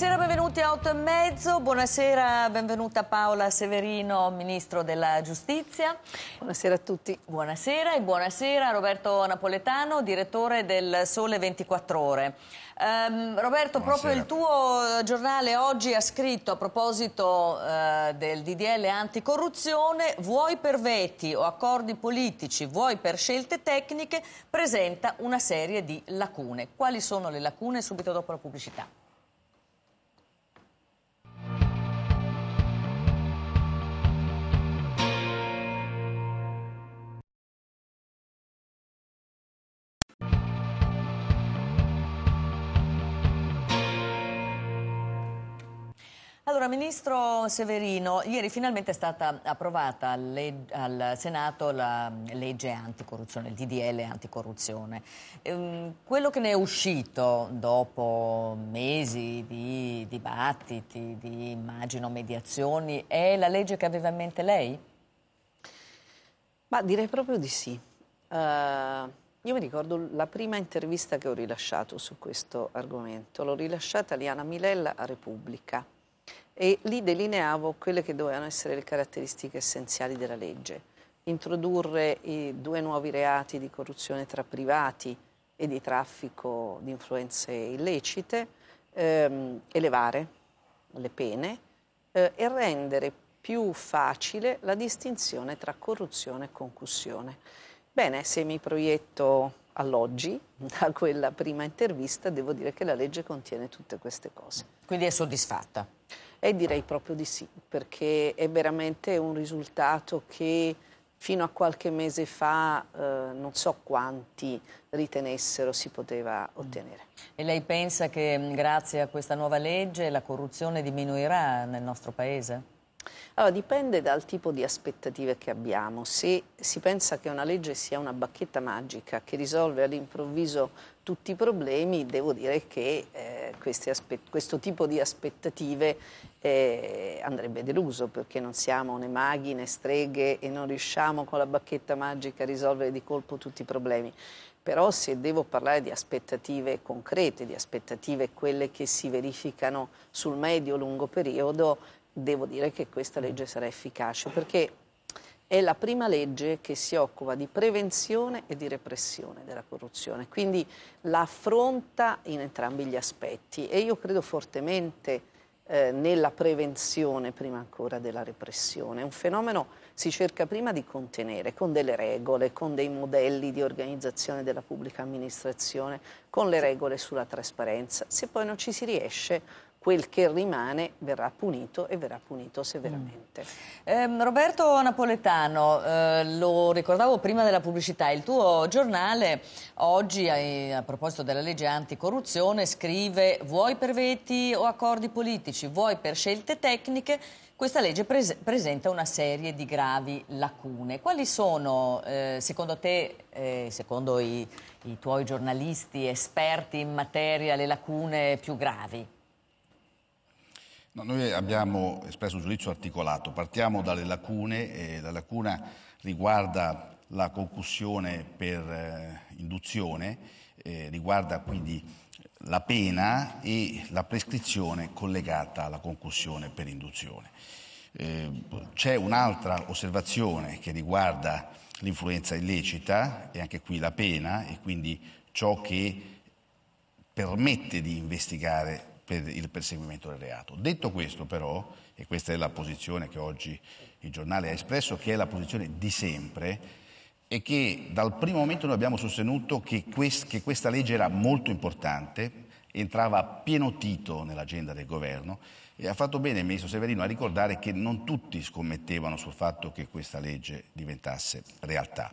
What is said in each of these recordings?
Buonasera, benvenuti a 8 e mezzo. Buonasera, benvenuta Paola Severino, Ministro della Giustizia. Buonasera a tutti. Buonasera e buonasera a Roberto Napoletano, direttore del Sole 24 Ore. Um, Roberto, buonasera. proprio il tuo giornale oggi ha scritto a proposito uh, del DDL anticorruzione, vuoi per veti o accordi politici, vuoi per scelte tecniche, presenta una serie di lacune. Quali sono le lacune subito dopo la pubblicità? Allora, Ministro Severino, ieri finalmente è stata approvata al Senato la legge anticorruzione, il DDL anticorruzione. Ehm, quello che ne è uscito dopo mesi di dibattiti, di immagino mediazioni, è la legge che aveva in mente lei? Ma direi proprio di sì. Uh, io mi ricordo la prima intervista che ho rilasciato su questo argomento, l'ho rilasciata a Liana Milella a Repubblica e lì delineavo quelle che dovevano essere le caratteristiche essenziali della legge. Introdurre i due nuovi reati di corruzione tra privati e di traffico di influenze illecite, ehm, elevare le pene eh, e rendere più facile la distinzione tra corruzione e concussione. Bene, se mi proietto all'oggi, da quella prima intervista, devo dire che la legge contiene tutte queste cose. Quindi è soddisfatta? E direi proprio di sì, perché è veramente un risultato che fino a qualche mese fa eh, non so quanti ritenessero si poteva mm. ottenere. E lei pensa che mm, grazie a questa nuova legge la corruzione diminuirà nel nostro Paese? Allora, dipende dal tipo di aspettative che abbiamo. Se si pensa che una legge sia una bacchetta magica che risolve all'improvviso tutti i problemi, devo dire che eh, questo tipo di aspettative eh, andrebbe deluso perché non siamo né maghi né streghe e non riusciamo con la bacchetta magica a risolvere di colpo tutti i problemi. Però se devo parlare di aspettative concrete, di aspettative quelle che si verificano sul medio-lungo periodo, devo dire che questa legge sarà efficace perché è la prima legge che si occupa di prevenzione e di repressione della corruzione, quindi la affronta in entrambi gli aspetti e io credo fortemente eh, nella prevenzione prima ancora della repressione. un fenomeno si cerca prima di contenere con delle regole, con dei modelli di organizzazione della pubblica amministrazione, con le regole sulla trasparenza. Se poi non ci si riesce quel che rimane verrà punito e verrà punito severamente. Mm. Eh, Roberto Napoletano, eh, lo ricordavo prima della pubblicità, il tuo giornale oggi a proposito della legge anticorruzione scrive vuoi per veti o accordi politici, vuoi per scelte tecniche, questa legge pres presenta una serie di gravi lacune. Quali sono, eh, secondo te, eh, secondo i, i tuoi giornalisti esperti in materia, le lacune più gravi? No, noi abbiamo espresso un giudizio articolato, partiamo dalle lacune, la lacuna riguarda la concussione per eh, induzione, eh, riguarda quindi la pena e la prescrizione collegata alla concussione per induzione. Eh, c'è un'altra osservazione che riguarda l'influenza illecita e anche qui la pena e quindi ciò che permette di investigare per il perseguimento del reato. Detto questo però, e questa è la posizione che oggi il giornale ha espresso, che è la posizione di sempre, e che dal primo momento noi abbiamo sostenuto che, quest- che questa legge era molto importante, entrava a pieno titolo nell'agenda del governo e ha fatto bene il ministro Severino a ricordare che non tutti scommettevano sul fatto che questa legge diventasse realtà.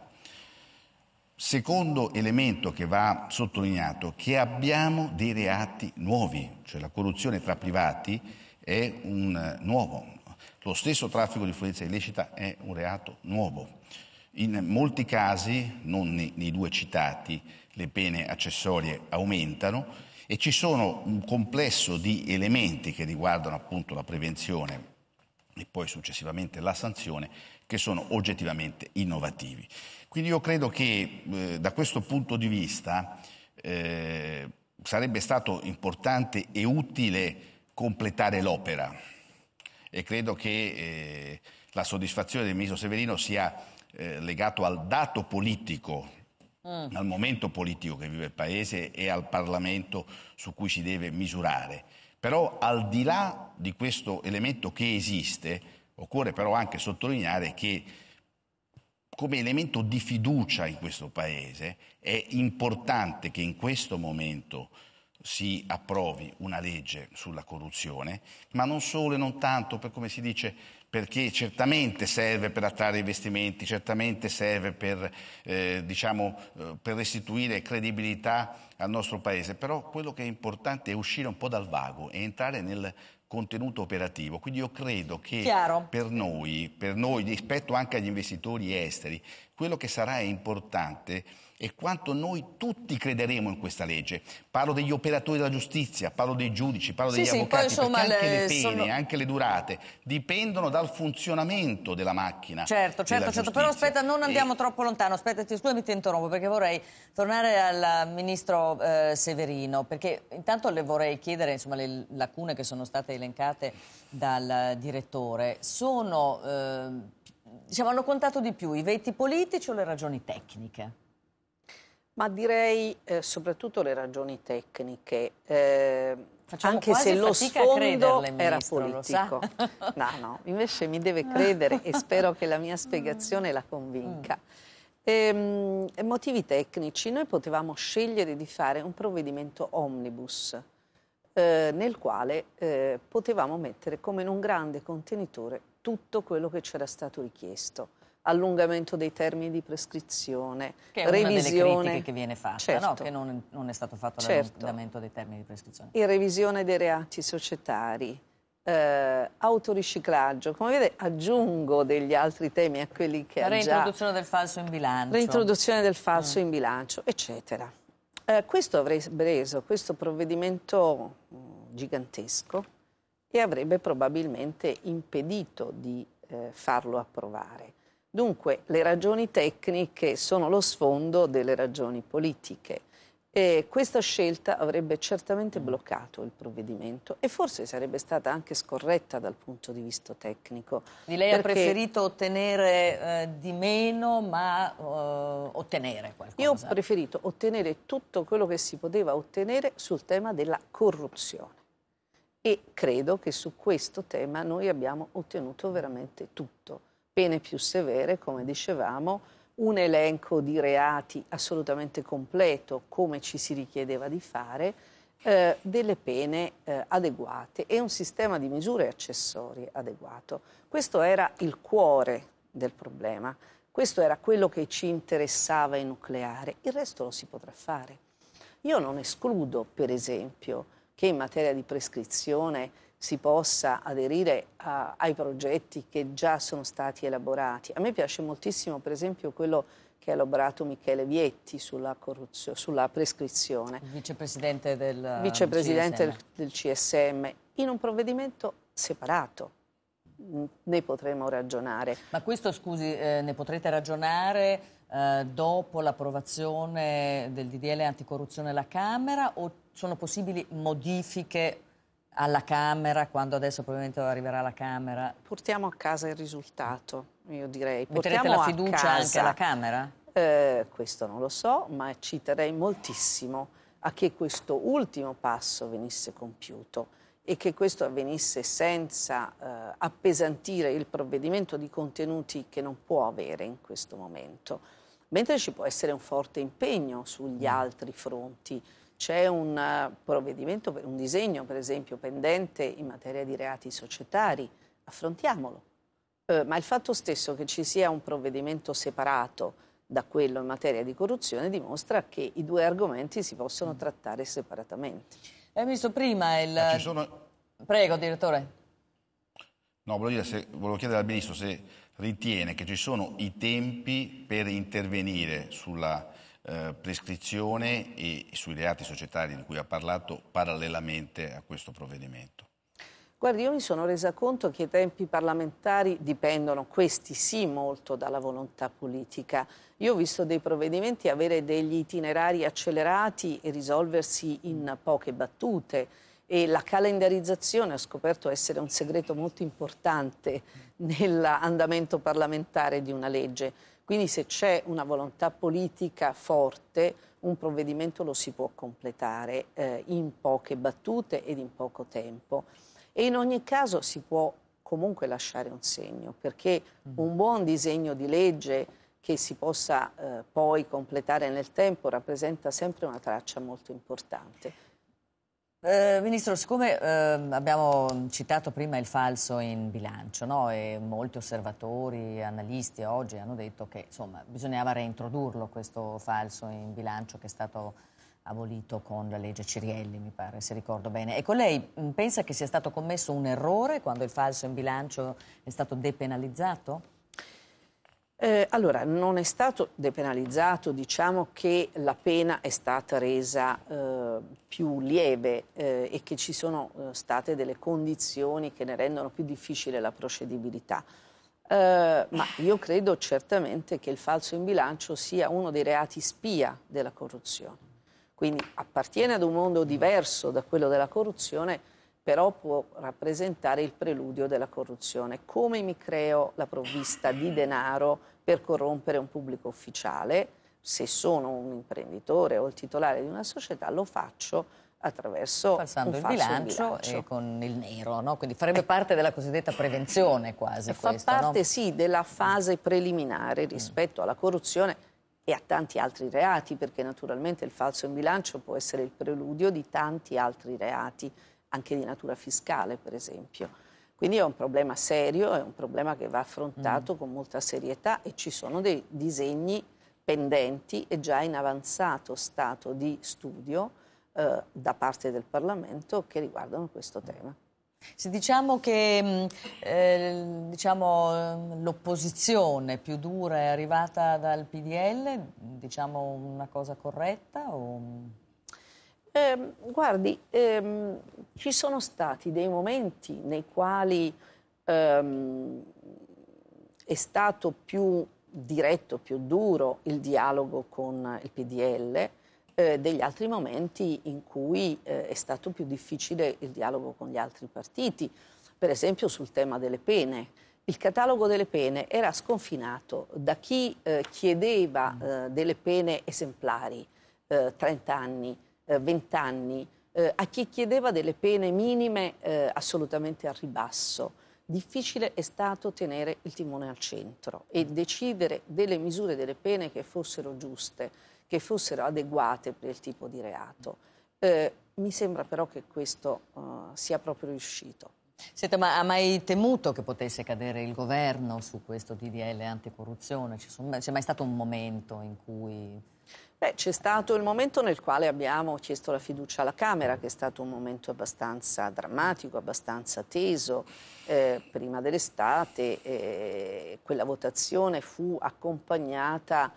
Secondo elemento che va sottolineato, è che abbiamo dei reati nuovi, cioè la corruzione tra privati è un eh, nuovo, lo stesso traffico di influenza illecita è un reato nuovo. In molti casi, non nei, nei due citati, le pene accessorie aumentano e ci sono un complesso di elementi che riguardano appunto la prevenzione e poi successivamente la sanzione che sono oggettivamente innovativi. Quindi io credo che eh, da questo punto di vista eh, sarebbe stato importante e utile completare l'opera e credo che eh, la soddisfazione del ministro Severino sia eh, legato al dato politico, mm. al momento politico che vive il Paese e al Parlamento su cui si deve misurare. Però al di là di questo elemento che esiste, Occorre però anche sottolineare che come elemento di fiducia in questo Paese è importante che in questo momento si approvi una legge sulla corruzione, ma non solo e non tanto per come si dice perché certamente serve per attrarre investimenti, certamente serve per, eh, diciamo, eh, per restituire credibilità al nostro Paese, però quello che è importante è uscire un po' dal vago e entrare nel contenuto operativo. Quindi io credo che per noi, per noi, rispetto anche agli investitori esteri, quello che sarà importante e quanto noi tutti crederemo in questa legge. Parlo degli operatori della giustizia, parlo dei giudici, parlo degli sì, avvocati, sì, poi, insomma, anche le, le pene, sono... anche le durate, dipendono dal funzionamento della macchina. Certo, certo, certo, però aspetta, non andiamo e... troppo lontano, aspetta, scusami ti interrompo perché vorrei tornare al Ministro eh, Severino, perché intanto le vorrei chiedere, insomma, le lacune che sono state elencate dal direttore, sono, eh, diciamo, hanno contato di più i veti politici o le ragioni tecniche? Ma direi eh, soprattutto le ragioni tecniche. Eh, anche se lo sfondo ministro, era politico. No, no, invece mi deve credere e spero che la mia spiegazione la convinca. Mm. Ehm, motivi tecnici. Noi potevamo scegliere di fare un provvedimento omnibus eh, nel quale eh, potevamo mettere come in un grande contenitore tutto quello che c'era stato richiesto allungamento dei termini di prescrizione, che è revisione... una delle critiche che viene fatta, certo. no? che non, non, è stato fatto certo. l'allungamento dei termini di prescrizione. E revisione dei reati societari, eh, autoriciclaggio, come vede aggiungo degli altri temi a quelli che La reintroduzione già... del falso in bilancio. Reintroduzione del falso mm. in bilancio, eccetera. Eh, questo avrebbe reso questo provvedimento mm, gigantesco e avrebbe probabilmente impedito di eh, farlo approvare. Dunque le ragioni tecniche sono lo sfondo delle ragioni politiche. E questa scelta avrebbe certamente bloccato il provvedimento e forse sarebbe stata anche scorretta dal punto di vista tecnico. Quindi lei ha preferito ottenere eh, di meno, ma eh, ottenere qualcosa? Io ho preferito ottenere tutto quello che si poteva ottenere sul tema della corruzione e credo che su questo tema noi abbiamo ottenuto veramente tutto pene più severe, come dicevamo, un elenco di reati assolutamente completo, come ci si richiedeva di fare, eh, delle pene eh, adeguate e un sistema di misure accessorie adeguato. Questo era il cuore del problema, questo era quello che ci interessava in nucleare, il resto lo si potrà fare. Io non escludo, per esempio, che in materia di prescrizione si possa aderire a, ai progetti che già sono stati elaborati. A me piace moltissimo, per esempio, quello che ha elaborato Michele Vietti sulla, sulla prescrizione. Il vicepresidente del eh, vicepresidente CSM. del CSM, in un provvedimento separato mm, ne potremo ragionare. Ma questo, scusi, eh, ne potrete ragionare eh, dopo l'approvazione del DDL anticorruzione alla Camera o sono possibili modifiche alla Camera, quando adesso probabilmente arriverà la Camera. Portiamo a casa il risultato, io direi. Metterete Portiamo la fiducia anche alla Camera? Eh, questo non lo so, ma ci terrei moltissimo a che questo ultimo passo venisse compiuto e che questo avvenisse senza eh, appesantire il provvedimento di contenuti che non può avere in questo momento, mentre ci può essere un forte impegno sugli mm. altri fronti. C'è un eh, provvedimento, un disegno per esempio pendente in materia di reati societari, affrontiamolo. Eh, ma il fatto stesso che ci sia un provvedimento separato da quello in materia di corruzione dimostra che i due argomenti si possono mm. trattare separatamente. Eh, visto prima il... Sono... Prego, direttore. No, volevo, dire se, volevo chiedere al Ministro se ritiene che ci sono i tempi per intervenire sulla eh, prescrizione e sui reati societari di cui ha parlato parallelamente a questo provvedimento? Guardi, io mi sono resa conto che i tempi parlamentari dipendono, questi sì, molto dalla volontà politica. Io ho visto dei provvedimenti avere degli itinerari accelerati e risolversi in poche battute e la calendarizzazione ha scoperto essere un segreto molto importante nell'andamento parlamentare di una legge. Quindi se c'è una volontà politica forte, un provvedimento lo si può completare eh, in poche battute ed in poco tempo. E in ogni caso si può comunque lasciare un segno, perché mm. un buon disegno di legge che si possa eh, poi completare nel tempo rappresenta sempre una traccia molto importante. Eh, Ministro, siccome eh, abbiamo citato prima il falso in bilancio no? e molti osservatori, analisti oggi hanno detto che insomma, bisognava reintrodurlo questo falso in bilancio che è stato abolito con la legge Cirielli, mi pare, se ricordo bene. Ecco, lei mm, pensa che sia stato commesso un errore quando il falso in bilancio è stato depenalizzato? Eh, allora, non è stato depenalizzato, diciamo che la pena è stata resa eh, più lieve eh, e che ci sono eh, state delle condizioni che ne rendono più difficile la procedibilità. Eh, ma io credo certamente che il falso in bilancio sia uno dei reati spia della corruzione, quindi appartiene ad un mondo diverso da quello della corruzione però può rappresentare il preludio della corruzione. Come mi creo la provvista di denaro per corrompere un pubblico ufficiale? Se sono un imprenditore o il titolare di una società, lo faccio attraverso Falsando il bilancio, bilancio, e con il nero, no? quindi farebbe eh. parte della cosiddetta prevenzione quasi. Fa questo, parte no? sì della mm. fase preliminare mm. rispetto alla corruzione e a tanti altri reati, perché naturalmente il falso in bilancio può essere il preludio di tanti altri reati anche di natura fiscale, per esempio. Quindi è un problema serio, è un problema che va affrontato mm. con molta serietà e ci sono dei disegni pendenti e già in avanzato stato di studio eh, da parte del Parlamento che riguardano questo tema. Se diciamo che mm, eh, diciamo, l'opposizione più dura è arrivata dal PDL, diciamo una cosa corretta? O... Mm, eh, guardi, ehm, ci sono stati dei momenti nei quali ehm, è stato più diretto, più duro il dialogo con il PDL, eh, degli altri momenti in cui eh, è stato più difficile il dialogo con gli altri partiti, per esempio sul tema delle pene. Il catalogo delle pene era sconfinato da chi eh, chiedeva mm. eh, delle pene esemplari, 30 eh, anni, eh, vent'anni, eh, a chi chiedeva delle pene minime eh, assolutamente a ribasso. Difficile è stato tenere il timone al centro e decidere delle misure, delle pene che fossero giuste, che fossero adeguate per il tipo di reato. Eh, mi sembra però che questo eh, sia proprio riuscito. Siete, ma ha mai temuto che potesse cadere il governo su questo DDL anticorruzione? c'è mai stato un momento in cui Beh, c'è stato il momento nel quale abbiamo chiesto la fiducia alla Camera, che è stato un momento abbastanza drammatico, abbastanza teso. Eh, prima dell'estate eh, quella votazione fu accompagnata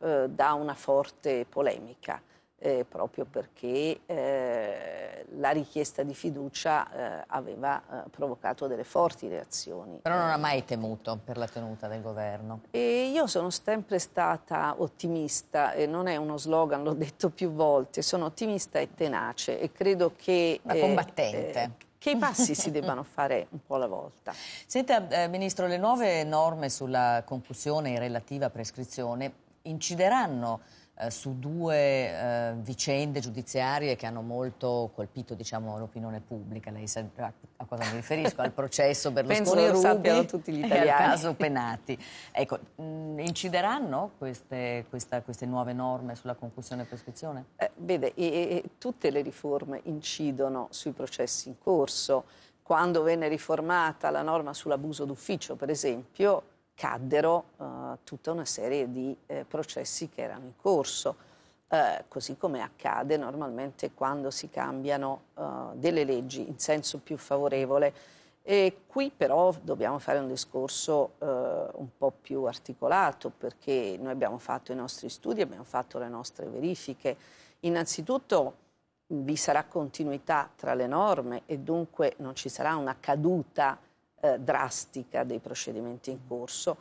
eh, da una forte polemica eh, proprio perché eh, la richiesta di fiducia eh, aveva eh, provocato delle forti reazioni. Però non ha mai temuto per la tenuta del governo? E io sono sempre stata ottimista, e non è uno slogan, l'ho detto più volte, sono ottimista e tenace e credo che... Una eh, combattente eh, che i passi si debbano fare un po' alla volta. Senta, eh, Ministro, le nuove norme sulla concussione e relativa prescrizione incideranno eh, su due eh, vicende giudiziarie che hanno molto colpito diciamo, l'opinione pubblica. Lei sa a cosa mi riferisco? Al processo Berlusconi-Rubi tutti gli italiani. al caso Penati. Ecco, mh, mm, incideranno queste, questa, queste, nuove norme sulla concussione e prescrizione? Eh, vede, e, e, tutte le riforme incidono sui processi in corso. Quando venne riformata la norma sull'abuso d'ufficio, per esempio, caddero eh, tutta una serie di eh, processi che erano in corso, eh, così come accade normalmente quando si cambiano eh, delle leggi in senso più favorevole. E qui però dobbiamo fare un discorso eh, un po' più articolato perché noi abbiamo fatto i nostri studi, abbiamo fatto le nostre verifiche. Innanzitutto vi sarà continuità tra le norme e dunque non ci sarà una caduta eh, drastica dei procedimenti in corso.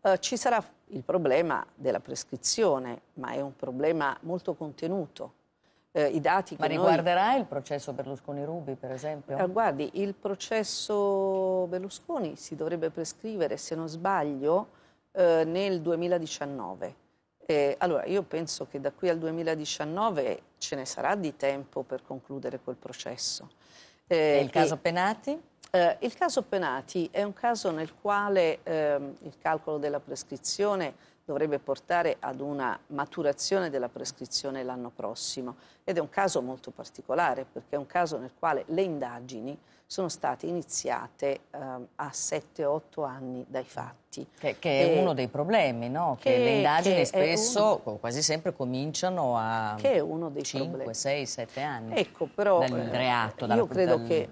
Eh, ci sarà il problema della prescrizione, ma è un problema molto contenuto. Eh, I dati ma riguarderà noi... il processo Berlusconi-Rubi, per esempio? Eh, guardi, il processo Berlusconi si dovrebbe prescrivere, se non sbaglio, eh, nel 2019. Eh, allora, io penso che da qui al 2019 ce ne sarà di tempo per concludere quel processo. Eh, e il caso e... Penati? Eh, il caso Penati è un caso nel quale ehm, il calcolo della prescrizione dovrebbe portare ad una maturazione della prescrizione l'anno prossimo ed è un caso molto particolare perché è un caso nel quale le indagini sono state iniziate ehm, a 7-8 anni dai fatti. Che, che è e, uno dei problemi, no? Che, che le indagini che spesso, uno, quasi sempre, cominciano a 5, problemi. 6, 7 anni. Ecco, però dal reato, eh, dalla, io credo dal... che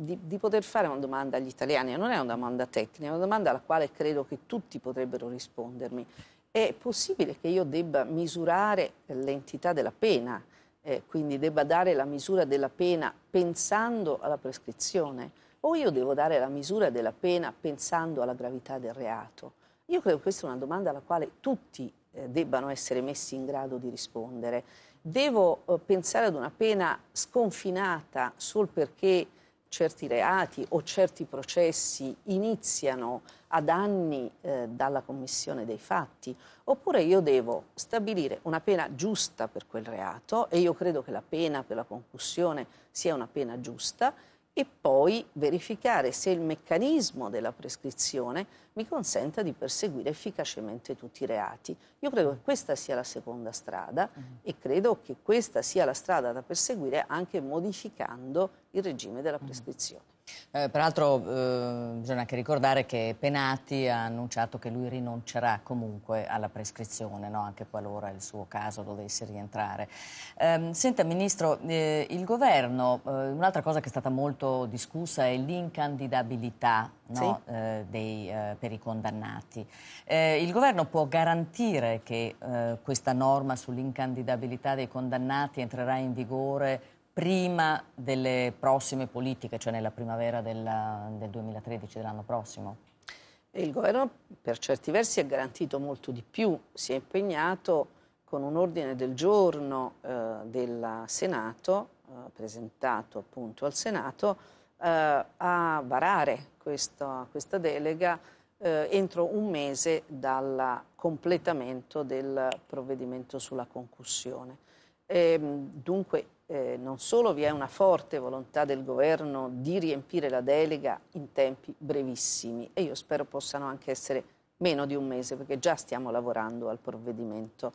di, di, poter fare una domanda agli italiani, non è una domanda tecnica, è una domanda alla quale credo che tutti potrebbero rispondermi. È possibile che io debba misurare l'entità della pena, eh, quindi debba dare la misura della pena pensando alla prescrizione, o io devo dare la misura della pena pensando alla gravità del reato? Io credo che questa è una domanda alla quale tutti eh, debbano essere messi in grado di rispondere. Devo eh, pensare ad una pena sconfinata solo perché certi reati o certi processi iniziano ad anni eh, dalla commissione dei fatti, oppure io devo stabilire una pena giusta per quel reato e io credo che la pena per la concussione sia una pena giusta e poi verificare se il meccanismo della prescrizione mi consenta di perseguire efficacemente tutti i reati. Io credo che questa sia la seconda strada mm-hmm. e credo che questa sia la strada da perseguire anche modificando il regime della mm-hmm. prescrizione. Eh, peraltro eh, bisogna anche ricordare che Penati ha annunciato che lui rinuncerà comunque alla prescrizione, no? anche qualora il suo caso dovesse rientrare. Eh, senta Ministro, eh, il governo, eh, un'altra cosa che è stata molto discussa è l'incandidabilità no? sì. Eh, dei, per i condannati. il governo può garantire che questa norma sull'incandidabilità dei condannati entrerà in vigore prima delle prossime politiche, cioè nella primavera della, del 2013, dell'anno prossimo? Il governo per certi versi ha garantito molto di più, si è impegnato con un ordine del giorno eh, del Senato, eh, presentato appunto al Senato, eh, a varare questa, questa delega eh, entro un mese dal completamento del provvedimento sulla concussione. E, ehm, dunque eh, non solo vi è una forte volontà del governo di riempire la delega in tempi brevissimi e io spero possano anche essere meno di un mese perché già stiamo lavorando al provvedimento.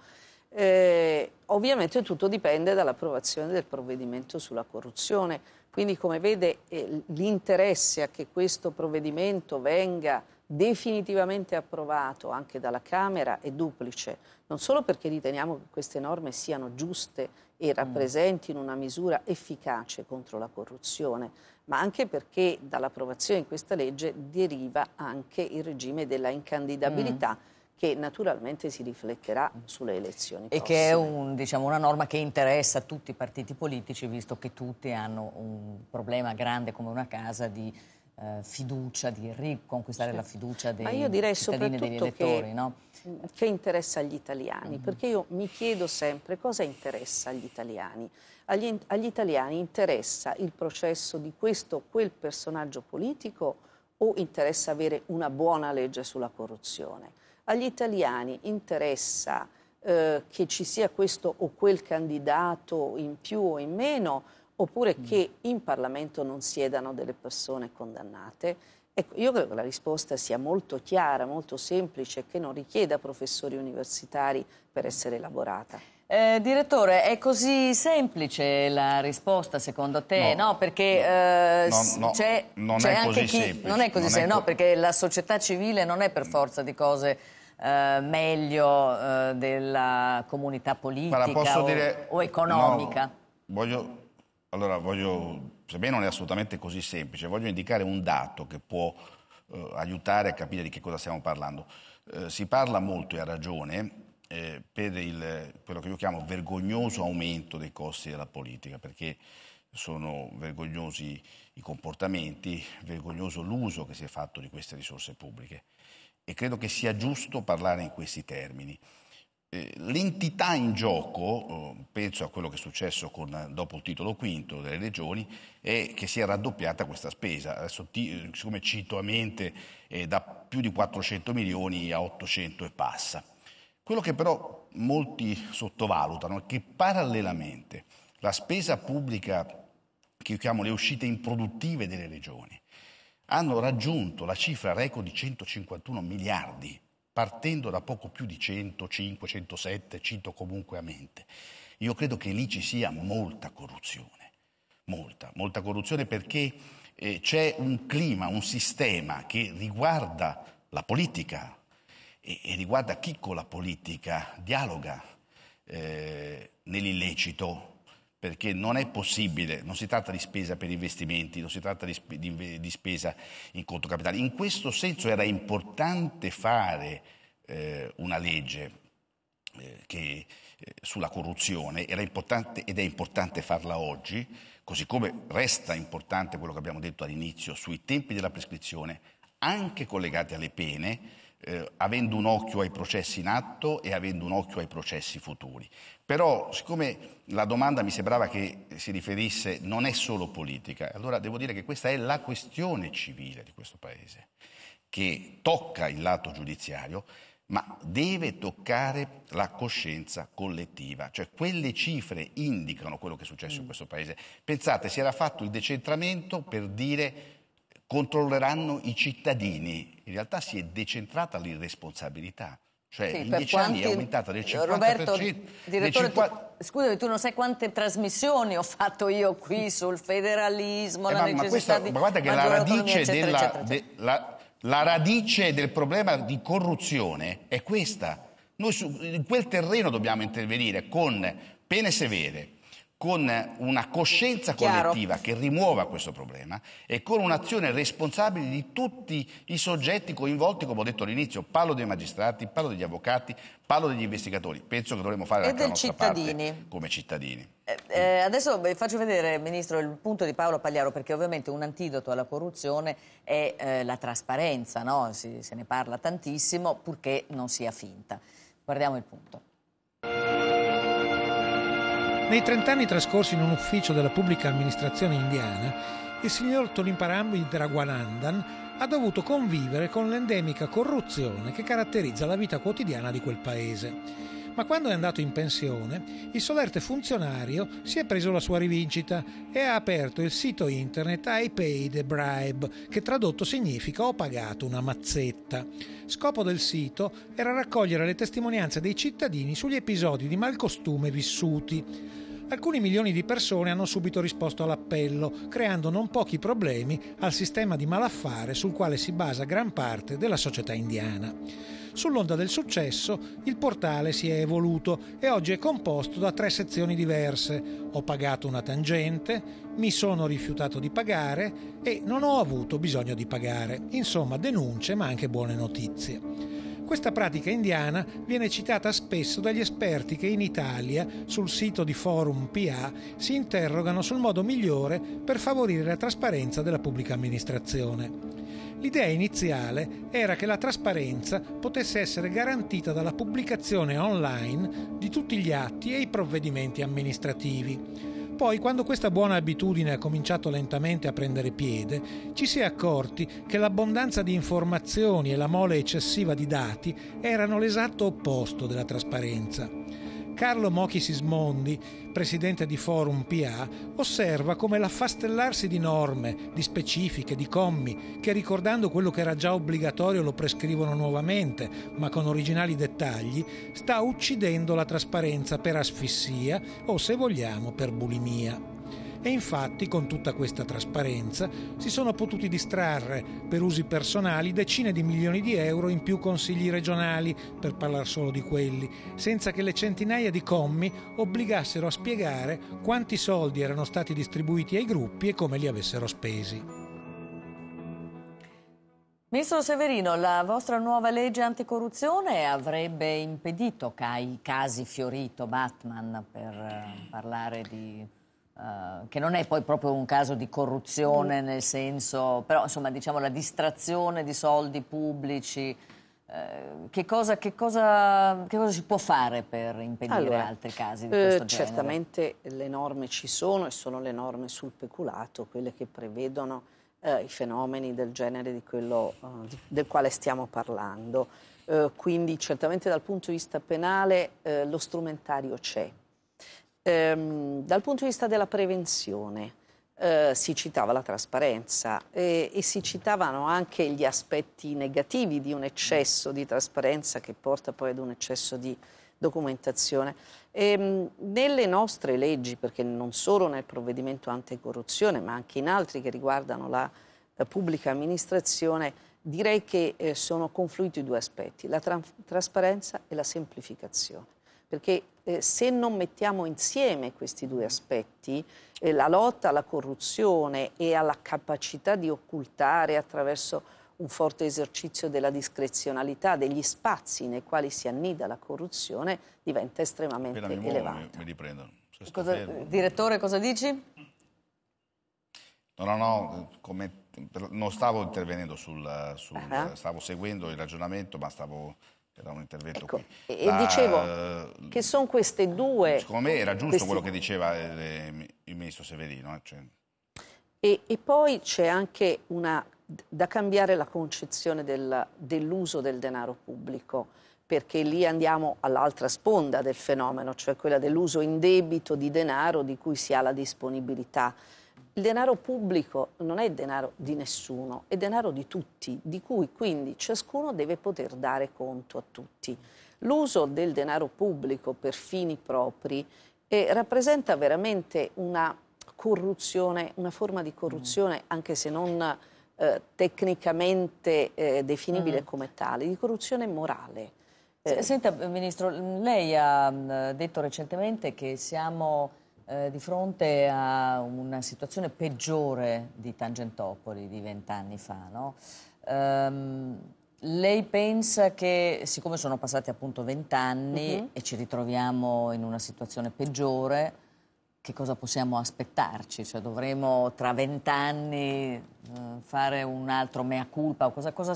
Eh, ovviamente tutto dipende dall'approvazione del provvedimento sulla corruzione, quindi come vede eh, l'interesse a che questo provvedimento venga definitivamente approvato anche dalla Camera è duplice, non solo perché riteniamo che queste norme siano giuste e mm. rappresentino una misura efficace contro la corruzione, ma anche perché dall'approvazione di questa legge deriva anche il regime della incandidabilità. Mm che naturalmente si rifletterà sulle elezioni. E che è un, diciamo, una norma che interessa tutti i partiti politici, visto che tutti hanno un problema grande come una casa di eh, fiducia, di riconquistare sì. la fiducia dei Ma io direi cittadini e degli elettori, che, no? che interessa agli italiani, mm -hmm. perché io mi chiedo sempre cosa interessa agli italiani. Agli, agli italiani interessa il processo di questo o quel personaggio politico o interessa avere una buona legge sulla corruzione? Agli italiani interessa eh, che ci sia questo o quel candidato in più o in meno oppure mm. che in Parlamento non siedano delle persone condannate. Ecco, io credo che la risposta sia molto chiara, molto semplice, che non richieda professori universitari per essere elaborata. Eh, direttore, è così semplice la risposta secondo te? No, no perché no, eh, c'è, no, non, è così chi... semplice. Non è così non semplice, è no, perché la società civile non è per mm. forza di cose eh, meglio eh, della comunità politica o, dire... o, economica. voglio allora voglio, sebbene non è assolutamente così semplice, voglio indicare un dato che può eh, aiutare a capire di che cosa stiamo parlando. Eh, si parla molto e ha ragione eh, per il, quello che io chiamo vergognoso aumento dei costi della politica, perché sono vergognosi i comportamenti, vergognoso l'uso che si è fatto di queste risorse pubbliche. E credo che sia giusto parlare in questi termini. Eh, l'entità in gioco, eh, penso a quello che è successo con, dopo il titolo quinto delle regioni, è che si è raddoppiata questa spesa. Adesso, eh, siccome cito a mente, da più di 400 milioni a 800 e passa. Quello che però molti sottovalutano è che parallelamente la spesa pubblica, che io chiamo le uscite improduttive delle regioni, hanno raggiunto la cifra record di 151 miliardi partendo da poco più di 105, 107, cito comunque a mente. Io credo che lì ci sia molta corruzione, molta, molta corruzione perché eh, c'è un clima, un sistema che riguarda la politica e, e riguarda chi con la politica dialoga eh, nell'illecito, perché non è possibile, non si tratta di spesa per investimenti, non si tratta di, di, di spesa in conto capitale. In questo senso era importante fare eh, una legge eh, che, eh, sulla corruzione, era importante ed è importante farla oggi, così come resta importante quello che abbiamo detto all'inizio sui tempi della prescrizione, anche collegati alle pene, eh, avendo un occhio ai processi in atto e avendo un occhio ai processi futuri. Però, siccome la domanda mi sembrava che si riferisse non è solo politica, allora devo dire che questa è la questione civile di questo Paese, che tocca il lato giudiziario, ma deve toccare la coscienza collettiva. Cioè quelle cifre indicano quello che è successo in mm. questo Paese. Pensate, si era fatto il decentramento per dire controlleranno i cittadini. In realtà si è decentrata l'irresponsabilità. Cioè, sì, in dieci quanti... anni è aumentata del 50%. Roberto, direttore, 50... tu, scusami, tu non sai quante trasmissioni ho fatto io qui sul federalismo, eh, la ma, necessità ma questa, di... Ma guarda che la radice, eccetera, della, eccetera, eccetera. De, la, la radice del problema di corruzione è questa. Noi su in quel terreno dobbiamo intervenire con pene severe, con una coscienza collettiva Chiaro. che rimuova questo problema e con un'azione responsabile di tutti i soggetti coinvolti, come ho detto all'inizio, parlo dei magistrati, parlo degli avvocati, parlo degli investigatori, penso che dovremmo fare e anche la nostra cittadini. parte come cittadini. Eh, eh, adesso vi faccio vedere, Ministro, il punto di Paolo Pagliaro, perché ovviamente un antidoto alla corruzione è eh, la trasparenza, no? si, se ne parla tantissimo, purché non sia finta. Guardiamo il punto. Nei trent'anni trascorsi in un ufficio della pubblica amministrazione indiana, il signor Tolimparambi Raguanandan ha dovuto convivere con l'endemica corruzione che caratterizza la vita quotidiana di quel paese. Ma quando è andato in pensione, il solerte funzionario si è preso la sua rivincita e ha aperto il sito internet I paid a bribe, che tradotto significa ho pagato una mazzetta. Scopo del sito era raccogliere le testimonianze dei cittadini sugli episodi di malcostume vissuti alcuni milioni di persone hanno subito risposto all'appello, creando non pochi problemi al sistema di malaffare sul quale si basa gran parte della società indiana. Sull'onda del successo, il portale si è evoluto e oggi è composto da tre sezioni diverse. Ho pagato una tangente, mi sono rifiutato di pagare e non ho avuto bisogno di pagare. Insomma, denunce ma anche buone notizie. Questa pratica indiana viene citata spesso dagli esperti che in Italia, sul sito di Forum PA, si interrogano sul modo migliore per favorire la trasparenza della pubblica amministrazione. L'idea iniziale era che la trasparenza potesse essere garantita dalla pubblicazione online di tutti gli atti e i provvedimenti amministrativi. Poi, quando questa buona abitudine ha cominciato lentamente a prendere piede, ci si è accorti che l'abbondanza di informazioni e la mole eccessiva di dati erano l'esatto opposto della trasparenza. Carlo Mochi Sismondi, presidente di Forum PA, osserva come l'affastellarsi di norme, di specifiche, di commi, che ricordando quello che era già obbligatorio lo prescrivono nuovamente, ma con originali dettagli, sta uccidendo la trasparenza per asfissia o, se vogliamo, per bulimia e infatti con tutta questa trasparenza si sono potuti distrarre per usi personali decine di milioni di euro in più consigli regionali, per parlare solo di quelli, senza che le centinaia di commi obbligassero a spiegare quanti soldi erano stati distribuiti ai gruppi e come li avessero spesi. Ministro Severino, la vostra nuova legge anticorruzione avrebbe impedito che i casi Fiorito, Batman, per eh, parlare di eh, che non è poi proprio un caso di corruzione mm. nel senso, però insomma diciamo la distrazione di soldi pubblici. Uh, che, cosa, che, cosa, che cosa, si può fare per impedire allora, altri casi di eh, questo eh, genere? Certamente le norme ci sono e sono le norme sul peculato, quelle che prevedono eh, i fenomeni del genere quello, eh, del quale stiamo parlando. quindi certamente dal punto di vista penale lo strumentario c'è Ehm, dal punto di vista della prevenzione eh, si citava la trasparenza e, eh, e si citavano anche gli aspetti negativi di un eccesso di trasparenza che porta poi ad un eccesso di documentazione. E, ehm, nelle nostre leggi, perché non solo nel provvedimento anticorruzione, ma anche in altri che riguardano la eh, pubblica amministrazione, direi che eh, sono confluiti due aspetti, la tra trasparenza e la semplificazione perché eh, se non mettiamo insieme questi due aspetti, eh, la lotta alla corruzione e alla capacità di occultare attraverso un forte esercizio della discrezionalità, degli spazi nei quali si annida la corruzione, diventa estremamente Appena mi muovo, elevata. Mi, mi cosa, direttore, cosa dici? No, no, no, come, non stavo intervenendo sul... sul uh ah. -huh. Stavo seguendo il ragionamento, ma stavo era un intervento ecco, qui. E La, dicevo eh, che sono queste due... Secondo me era giusto questi... quello che diceva il, eh, il ministro Severino. Eh, cioè... e, e poi c'è anche una da cambiare la concezione del, dell'uso del denaro pubblico, perché lì andiamo all'altra sponda del fenomeno, cioè quella dell'uso indebito di denaro di cui si ha la disponibilità. Il denaro pubblico non è denaro di nessuno, è denaro di tutti, di cui quindi ciascuno deve poter dare conto a tutti. L'uso del denaro pubblico per fini propri eh, rappresenta veramente una corruzione, una forma di corruzione, mm. anche se non eh, tecnicamente eh, definibile mm. come tale, di corruzione morale. Eh. Senta, Ministro, lei ha mm, detto recentemente che siamo eh, di fronte a una situazione peggiore di Tangentopoli di vent'anni fa, no? ehm, lei pensa che, siccome sono passati appunto vent'anni uh mhm. -huh. e ci ritroviamo in una situazione peggiore, che cosa possiamo aspettarci? Cioè, dovremo tra vent'anni eh, fare un altro mea culpa? Cosa, cosa,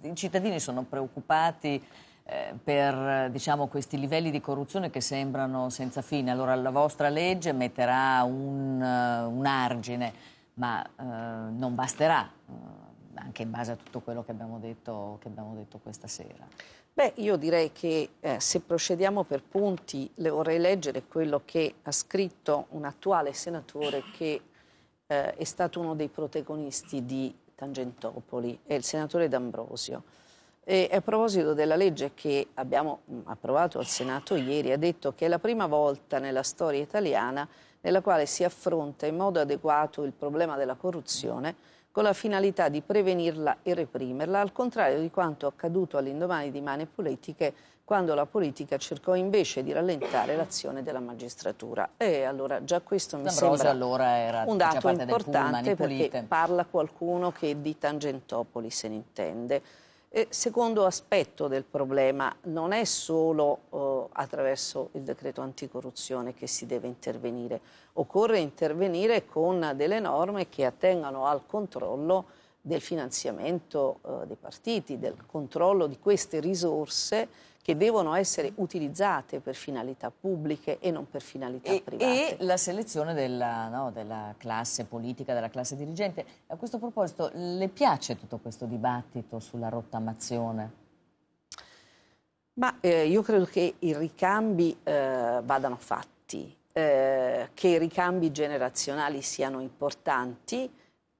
I cittadini sono preoccupati eh, per diciamo, questi livelli di corruzione che sembrano senza fine. Allora la vostra legge metterà un, eh, un argine, ma uh, non basterà, anche in base a tutto quello che abbiamo detto, che abbiamo detto questa sera. Beh, io direi che eh, se procediamo per punti, le vorrei leggere quello che ha scritto un attuale senatore che eh, è stato uno dei protagonisti di Tangentopoli, è il senatore D'Ambrosio. E a proposito della legge che abbiamo mm, approvato al Senato ieri, ha detto che è la prima volta nella storia italiana nella quale si affronta in modo adeguato il problema della corruzione con la finalità di prevenirla e reprimerla, al contrario di quanto accaduto all'indomani di Mani Politiche, quando la politica cercò invece di rallentare l'azione della magistratura. E allora già questo mi D'Ambrosio sembra allora era un dato importante perché parla qualcuno che di Tangentopoli se ne intende secondo aspetto del problema, non è solo eh, attraverso il decreto anticorruzione che si deve intervenire, occorre intervenire con delle norme che attengano al controllo del finanziamento eh, dei partiti, del controllo di queste risorse che devono essere utilizzate per finalità pubbliche e non per finalità e, private. E la selezione della, no, della, classe politica, della classe dirigente. A questo proposito, le piace tutto questo dibattito sulla rottamazione? Ma eh, io credo che i ricambi eh, vadano fatti, eh, che i ricambi generazionali siano importanti,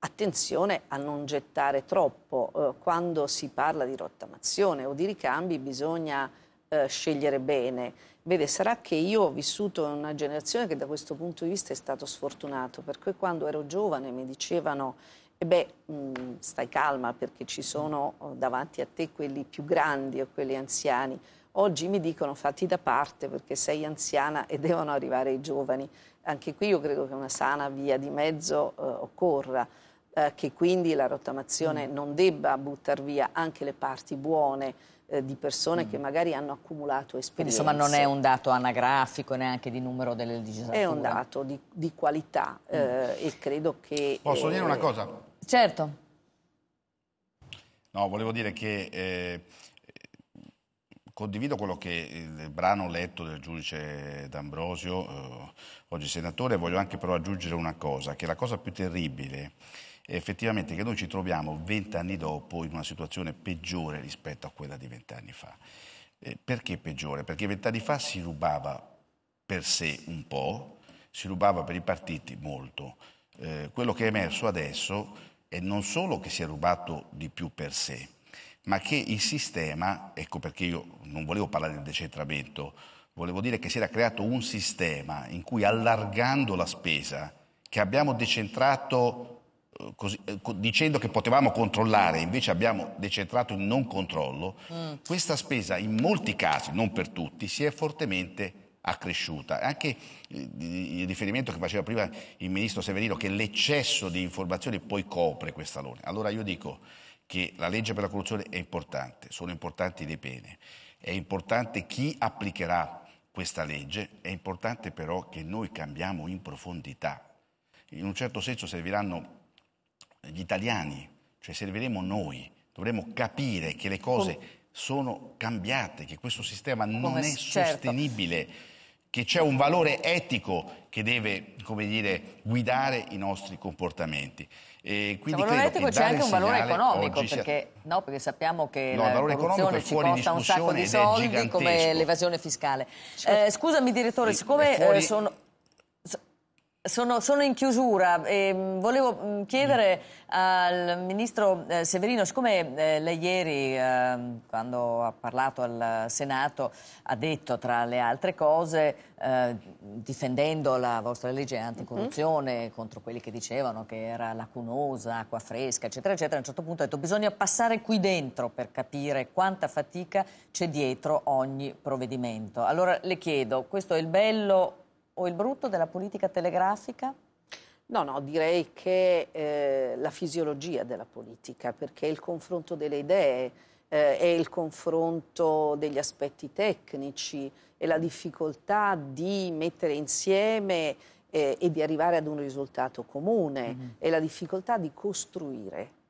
attenzione a non gettare troppo. Eh, quando si parla di rottamazione o di ricambi bisogna eh, scegliere bene. Vede, sarà che io ho vissuto una generazione che da questo punto di vista è stato sfortunato, perché quando ero giovane mi dicevano e eh beh, mm, stai calma perché ci sono oh, davanti a te quelli più grandi o quelli anziani. Oggi mi dicono fatti da parte perché sei anziana e devono arrivare i giovani. Anche qui io credo che una sana via di mezzo eh, occorra eh, che quindi la rottamazione mm. non debba buttare via anche le parti buone eh, di persone mm. che magari hanno accumulato esperienze. Quindi insomma non è un dato anagrafico neanche di numero delle legislature. È un dato di, di qualità mm. eh, e credo che... Posso dire una eh, cosa? Certo. No, volevo dire che eh, condivido quello che il brano letto del giudice D'Ambrosio, eh, oggi senatore, voglio anche però aggiungere una cosa, che la cosa più terribile effettivamente che noi ci troviamo vent'anni dopo in una situazione peggiore rispetto a quella di vent'anni fa. Eh, perché peggiore? Perché vent'anni fa si rubava per sé un po', si rubava per i partiti molto. Eh, quello che è emerso adesso è non solo che si è rubato di più per sé, ma che il sistema, ecco perché io non volevo parlare del decentramento, volevo dire che si era creato un sistema in cui allargando la spesa, che abbiamo decentrato Così, eh, dicendo che potevamo controllare, invece abbiamo decentrato il non controllo, mm. questa spesa in molti casi, non per tutti, si è fortemente accresciuta. Anche eh, il riferimento che faceva prima il ministro Severino, che l'eccesso di informazioni poi copre questa lone. Allora io dico che la legge per la corruzione è importante, sono importanti le pene, è importante chi applicherà questa legge, è importante però che noi cambiamo in profondità. In un certo senso serviranno gli italiani, cioè serviremo noi, dovremo capire che le cose sono cambiate, che questo sistema non è certo. sostenibile, che c'è un valore etico che deve, come dire, guidare i nostri comportamenti. E cioè, quindi cioè, valore etico c'è anche un valore economico, perché, sia... no, perché, sappiamo che no, la corruzione ci costa un sacco di soldi come l'evasione fiscale. Eh, scusami direttore, siccome eh, fuori... sono... Sono, sono, in chiusura e ehm, volevo mm, chiedere al Ministro eh, Severino, siccome eh, lei ieri ehm, quando ha parlato al Senato ha detto tra le altre cose, eh, difendendo la vostra legge anticorruzione mm -hmm. contro quelli che dicevano che era lacunosa, acqua fresca, eccetera, eccetera, a un certo punto ha detto bisogna passare qui dentro per capire quanta fatica c'è dietro ogni provvedimento. Allora le chiedo, questo è il bello o il brutto della politica telegrafica? No, no, direi che eh, la fisiologia della politica, perché il confronto delle idee eh, è il confronto degli aspetti tecnici e la difficoltà di mettere insieme eh, e di arrivare ad un risultato comune mm-hmm. e la difficoltà di costruire.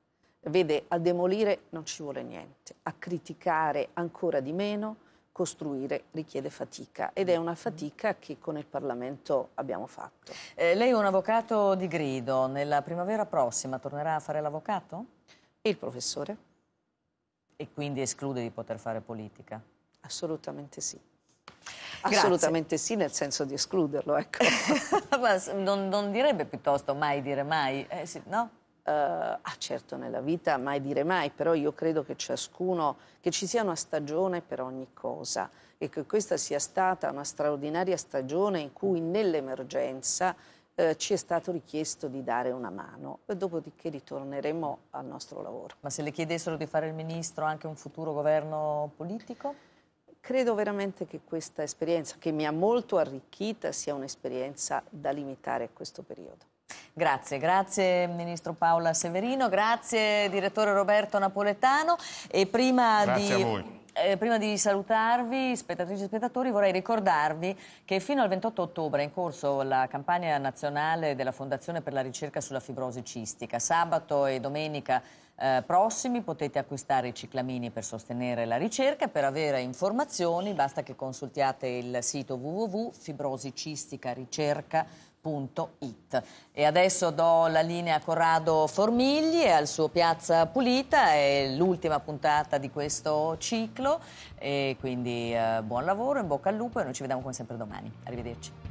Vede, a demolire non ci vuole niente, a criticare ancora di meno, costruire richiede fatica ed è una mm-hmm. fatica che con il Parlamento abbiamo fatto. Eh, lei è un avvocato di grido, nella primavera prossima tornerà a fare l'avvocato? E il professore. E quindi esclude di poter fare politica? Assolutamente sì. Assolutamente sì, nel senso di escluderlo, ecco. non, non, direbbe piuttosto mai dire mai, eh, sì, no? Uh, ah certo nella vita mai dire mai, però io credo che ciascuno, che ci sia una stagione per ogni cosa e che questa sia stata una straordinaria stagione in cui nell'emergenza eh, ci è stato richiesto di dare una mano, e dopodiché ritorneremo al nostro lavoro. Ma se le chiedessero di fare il ministro anche un futuro governo politico? Credo veramente che questa esperienza, che mi ha molto arricchita, sia un'esperienza da limitare a questo periodo. Grazie, grazie Ministro Paola Severino, grazie Direttore Roberto Napoletano e prima di... a voi. Eh, prima di salutarvi, spettatrici e spettatori, vorrei ricordarvi che fino al 28 ottobre è in corso la campagna nazionale della Fondazione per la ricerca sulla fibrosi cistica. Sabato e domenica eh, prossimi potete acquistare i ciclamini per sostenere la ricerca. Per avere informazioni basta che consultiate il sito www.fibrosicisticaricerca.com www.piazzaformigli.it. E adesso do la linea a Corrado Formigli e al suo Piazza Pulita, è l'ultima puntata di questo ciclo e quindi eh, buon lavoro, in bocca al lupo e noi ci vediamo come sempre domani. Arrivederci.